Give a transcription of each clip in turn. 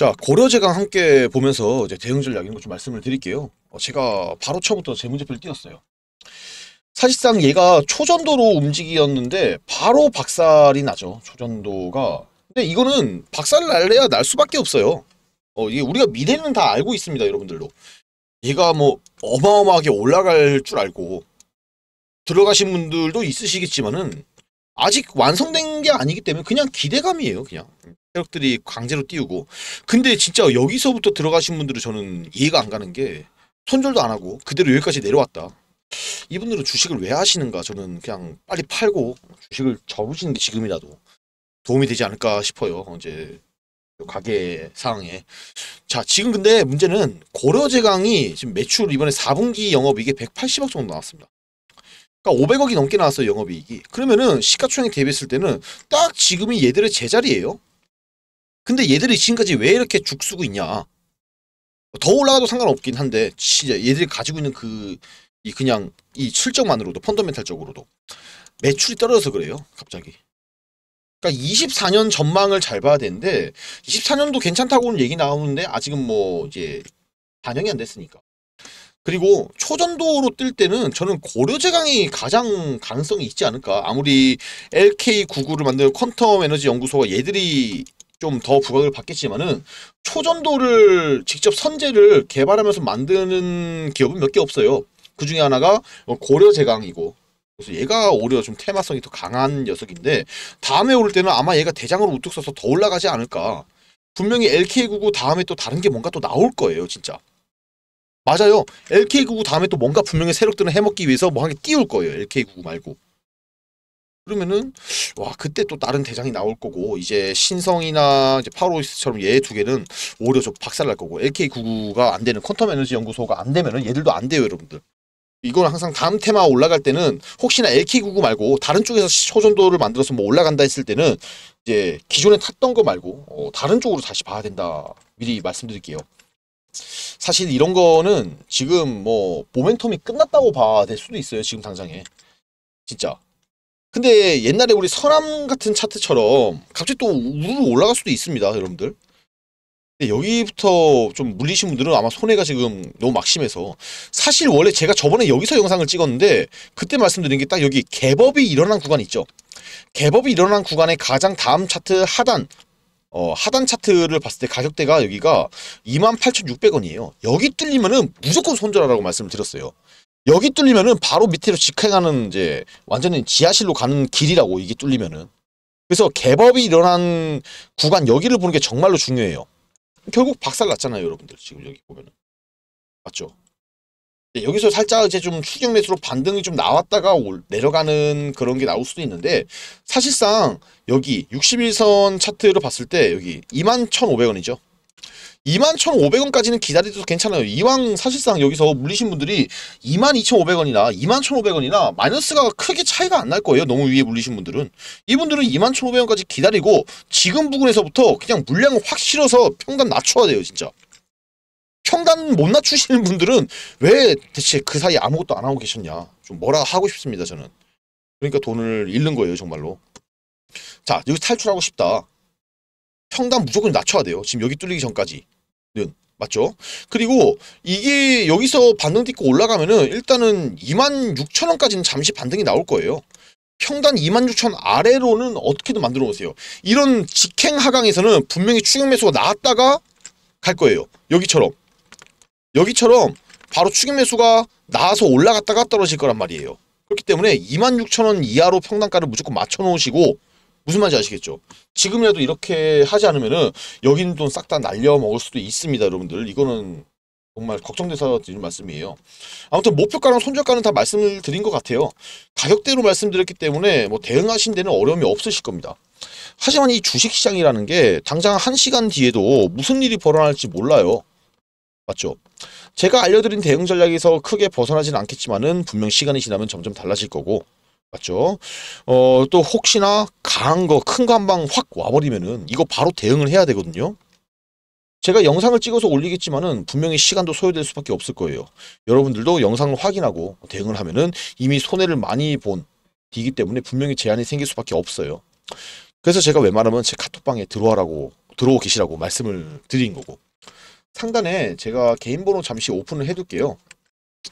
자고려제가 함께 보면서 이제 대응 전략 인것 좀 말씀을 드릴게요. 어, 제가 바로 처음부터 제 문제표를 띄웠어요. 사실상 얘가 초전도로 움직이었는데 바로 박살이 나죠. 초전도가. 근데 이거는 박살을 날래야 날 수밖에 없어요. 어, 이게 우리가 미래는 다 알고 있습니다. 여러분들도 얘가 뭐 어마어마하게 올라갈 줄 알고 들어가신 분들도 있으시겠지만은 아직 완성된 게 아니기 때문에 그냥 기대감이에요. 그냥. 세력들이 강제로 띄우고 근데 진짜 여기서부터 들어가신 분들은 저는 이해가 안 가는 게 손절도 안 하고 그대로 여기까지 내려왔다. 이분들은 주식을 왜 하시는가 저는 그냥 빨리 팔고 주식을 접으시는 게 지금이라도 도움이 되지 않을까 싶어요. 이제 가게 상황에 자 지금 근데 문제는 고려제강이 지금 매출 이번에 4분기 영업이익이 180억 정도 나왔습니다. 그러니까 500억이 넘게 나왔어요 영업이익이. 그러면은 시가총액 대비했을 때는 딱 지금이 얘들의 제자리예요. 근데 얘들이 지금까지 왜 이렇게 죽쓰고 있냐 더 올라가도 상관없긴 한데 진짜 얘들이 가지고 있는 그 이 그냥 이 실적만으로도 펀더멘탈적으로도 매출이 떨어져서 그래요 갑자기 그러니까 24년 전망을 잘 봐야 되는데 24년도 괜찮다고는 얘기 나오는데 아직은 뭐 이제 반영이 안 됐으니까 그리고 초전도로 뜰 때는 저는 고려제강이 가장 가능성이 있지 않을까 아무리 LK99를 만드는 퀀텀 에너지 연구소가 얘들이 좀더 부각을 받겠지만은 초전도를 직접 선제를 개발하면서 만드는 기업은 몇 개 없어요. 그 중에 하나가 뭐 고려 제강이고 그래서 얘가 오히려 좀 테마성이 더 강한 녀석인데 다음에 오를 때는 아마 얘가 대장으로 우뚝 서서 더 올라가지 않을까. 분명히 LK99 다음에 또 다른 게 뭔가 또 나올 거예요, 진짜. 맞아요. LK99 다음에 또 뭔가 분명히 세력들은 해먹기 위해서 뭐한게 띄울 거예요. LK99 말고. 그러면은 와 그때 또 다른 대장이 나올 거고 이제 신성이나 이제 파로이스처럼 얘 두 개는 오히려 좀 박살날 거고 LK99가 안 되는 퀀텀 에너지 연구소가 안 되면은 얘들도 안 돼요 여러분들 이건 항상 다음 테마 올라갈 때는 혹시나 LK99 말고 다른 쪽에서 초전도를 만들어서 뭐 올라간다 했을 때는 이제 기존에 탔던 거 말고 어, 다른 쪽으로 다시 봐야 된다 미리 말씀드릴게요 사실 이런 거는 지금 뭐 모멘텀이 끝났다고 봐야 될 수도 있어요 지금 당장에 진짜 근데 옛날에 우리 서남 같은 차트처럼 갑자기 또 우르르 올라갈 수도 있습니다, 여러분들. 근데 여기부터 좀 물리신 분들은 아마 손해가 지금 너무 막심해서 사실 원래 제가 저번에 여기서 영상을 찍었는데 그때 말씀드린 게 딱 여기 개법이 일어난 구간 있죠. 개법이 일어난 구간의 가장 다음 차트 하단 어, 하단 차트를 봤을 때 가격대가 여기가 28,600원이에요. 여기 뚫리면은 무조건 손절하라고 말씀을 드렸어요. 여기 뚫리면은 바로 밑으로 직행하는 이제 완전히 지하실로 가는 길이라고 이게 뚫리면은 그래서 개법이 일어난 구간 여기를 보는 게 정말로 중요해요. 결국 박살 났잖아요 여러분들 지금 여기 보면은 맞죠? 네, 여기서 살짝 이제 좀 추격 매수로 반등이 좀 나왔다가 올, 내려가는 그런 게 나올 수도 있는데 사실상 여기 61선 차트로 봤을 때 여기 21,500원이죠. 21,500원까지는 기다려도 괜찮아요. 이왕 사실상 여기서 물리신 분들이 22,500원이나 21,500원이나 마이너스가 크게 차이가 안 날 거예요. 너무 위에 물리신 분들은. 이분들은 21,500원까지 기다리고 지금 부근에서부터 그냥 물량을 확 실어서 평단 낮춰야 돼요. 진짜. 평단 못 낮추시는 분들은 왜 대체 그 사이 에 아무것도 안 하고 계셨냐. 좀 뭐라 하고 싶습니다. 저는. 그러니까 돈을 잃는 거예요. 정말로. 자, 여기 탈출하고 싶다. 평당 무조건 낮춰야 돼요. 지금 여기 뚫리기 전까지는. 맞죠? 그리고 이게 여기서 반등 딛고 올라가면은 일단은 26,000원까지는 잠시 반등이 나올 거예요. 평단 26,000 아래로는 어떻게든 만들어 놓으세요. 이런 직행 하강에서는 분명히 추격 매수가 나왔다가 갈 거예요. 여기처럼. 여기처럼 바로 추격 매수가 나와서 올라갔다가 떨어질 거란 말이에요. 그렇기 때문에 26,000원 이하로 평단가를 무조건 맞춰 놓으시고 무슨 말인지 아시겠죠? 지금이라도 이렇게 하지 않으면은 여기 는돈 싹 다 날려 먹을 수도 있습니다, 여러분들. 이거는 정말 걱정돼서 드리는 말씀이에요. 아무튼 목표가랑 손절가는 다 말씀을 드린 것 같아요. 가격대로 말씀드렸기 때문에 뭐 대응하신 데는 어려움이 없으실 겁니다. 하지만 이 주식시장이라는 게 당장 한시간 뒤에도 무슨 일이 벌어날지 몰라요. 맞죠? 제가 알려드린 대응 전략에서 크게 벗어나진 않겠지만은 분명 시간이 지나면 점점 달라질 거고 맞죠? 어, 또 혹시나 강한 거, 큰거방확 와버리면은 이거 바로 대응을 해야 되거든요. 제가 영상을 찍어서 올리겠지만은 분명히 시간도 소요될 수밖에 없을 거예요. 여러분들도 영상을 확인하고 대응을 하면은 이미 손해를 많이 본뒤이기 때문에 분명히 제한이 생길 수밖에 없어요. 그래서 제가 웬만하면 제 카톡방에 들어와라고 들어오 계시라고 말씀을 드린 거고 상단에 제가 개인 번호 잠시 오픈을 해둘게요.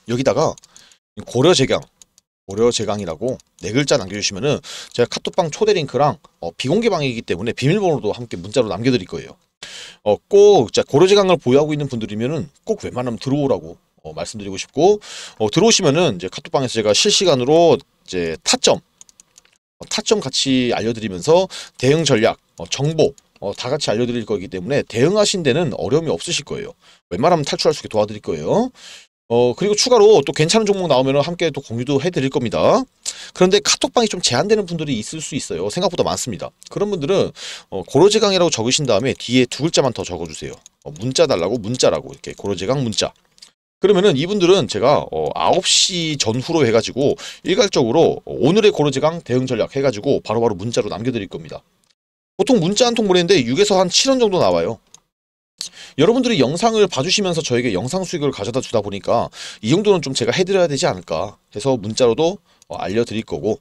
여기다가 고려 재경 고려 제강이라고 네 글자 남겨주시면은 제가 카톡방 초대 링크랑 어, 비공개방이기 때문에 비밀번호도 함께 문자로 남겨드릴 거예요. 어, 꼭 고려 제강을 보유하고 있는 분들이면은 꼭 웬만하면 들어오라고 어, 말씀드리고 싶고 어, 들어오시면은 이제 카톡방에서 제가 실시간으로 이제 타점 어, 타점 같이 알려드리면서 대응 전략, 어, 정보 어, 다 같이 알려드릴 거기 때문에 대응하신 데는 어려움이 없으실 거예요. 웬만하면 탈출할 수 있게 도와드릴 거예요. 어 그리고 추가로 또 괜찮은 종목 나오면 함께 또 공유도 해드릴 겁니다. 그런데 카톡방이 좀 제한되는 분들이 있을 수 있어요. 생각보다 많습니다. 그런 분들은 어, 고로제강이라고 적으신 다음에 뒤에 두 글자만 더 적어주세요. 어, 문자 달라고 문자라고 이렇게 고로제강 문자. 그러면은 이분들은 제가 어, 9시 전후로 해가지고 일괄적으로 오늘의 고로제강 대응 전략 해가지고 바로바로 바로 문자로 남겨드릴 겁니다. 보통 문자 한 통 보내는데 6에서 한 7원 정도 나와요. 여러분들이 영상을 봐주시면서 저에게 영상 수익을 가져다 주다 보니까 이 정도는 좀 제가 해드려야 되지 않을까 해서 문자로도 어, 알려드릴 거고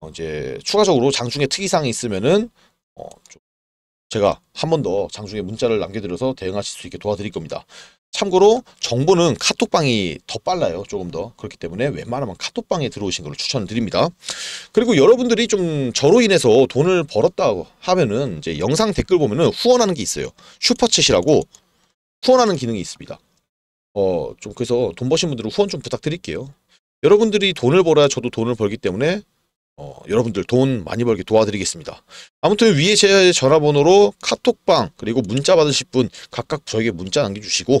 어, 이제 추가적으로 장중에 특이사항이 있으면은 어, 제가 한 번 더 장중에 문자를 남겨드려서 대응하실 수 있게 도와드릴 겁니다. 참고로 정보는 카톡방이 더 빨라요. 조금 더. 그렇기 때문에 웬만하면 카톡방에 들어오신 걸 추천드립니다. 그리고 여러분들이 좀 저로 인해서 돈을 벌었다 하면은 이제 영상 댓글 보면은 후원하는 게 있어요. 슈퍼챗이라고 후원하는 기능이 있습니다. 어, 좀 그래서 돈 버신 분들은 후원 좀 부탁드릴게요. 여러분들이 돈을 벌어야 저도 돈을 벌기 때문에 어, 여러분들 돈 많이 벌게 도와드리겠습니다. 아무튼 위에 제 전화번호로 카톡방 그리고 문자 받으실 분 각각 저에게 문자 남겨주시고